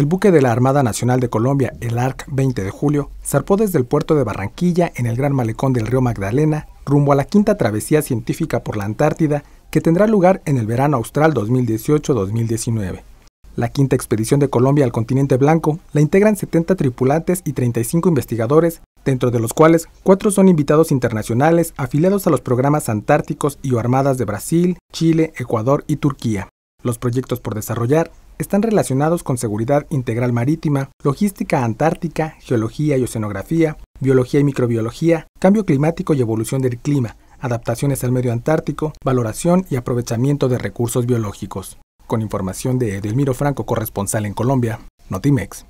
El buque de la Armada Nacional de Colombia, el ARC 20 de julio, zarpó desde el puerto de Barranquilla en el Gran Malecón del río Magdalena rumbo a la quinta travesía científica por la Antártida que tendrá lugar en el verano austral 2018-2019. La quinta expedición de Colombia al continente blanco la integran 70 tripulantes y 35 investigadores, dentro de los cuales cuatro son invitados internacionales afiliados a los programas antárticos y o armadas de Brasil, Chile, Ecuador y Turquía. Los proyectos por desarrollar están relacionados con seguridad integral marítima, logística antártica, geología y oceanografía, biología y microbiología, cambio climático y evolución del clima, adaptaciones al medio antártico, valoración y aprovechamiento de recursos biológicos. Con información de Edelmiro Franco, corresponsal en Colombia, Notimex.